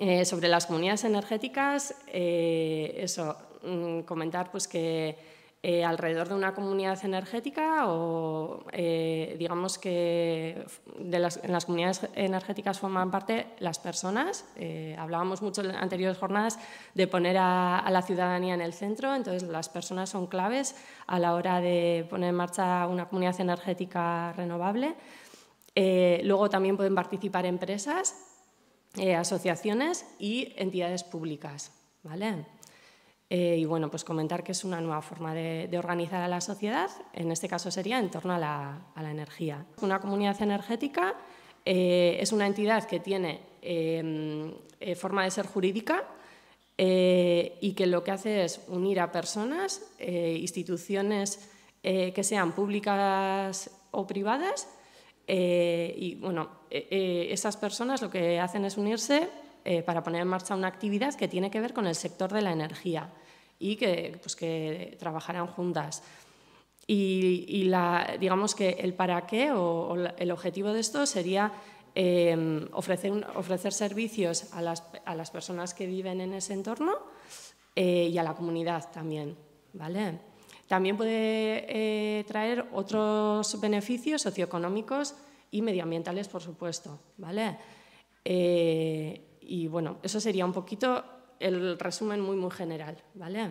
Eh, sobre las comunidades energéticas, eh, eso, mm, comentar pues que eh, alrededor de una comunidad energética o digamos que en las comunidades energéticas forman parte las personas. hablábamos mucho en anteriores jornadas de poner a, la ciudadanía en el centro, entonces las personas son claves a la hora de poner en marcha una comunidad energética renovable. luego también pueden participar empresas eh, asociaciones y entidades públicas. ¿vale? Eh, y bueno, pues comentar que es una nueva forma de, organizar a la sociedad, en este caso sería en torno a la, energía. Una comunidad energética eh, es una entidad que tiene em, forma de ser jurídica y que lo que hace es unir a personas, instituciones que sean públicas o privadas, eh, y bueno, eh, eh, esas personas lo que hacen es unirse para poner en marcha una actividad que tiene que ver con el sector de la energía y que, pues, que trabajarán juntas. Y, digamos que el para qué o, el objetivo de esto sería em, ofrecer, ofrecer servicios a las, a las, personas que viven en ese entorno y a la comunidad también. ¿vale? También puede eh, traer otros beneficios socioeconómicos y medioambientales, por supuesto. ¿vale? Eh, y bueno, eso sería un poquito el resumen muy, muy general. ¿vale?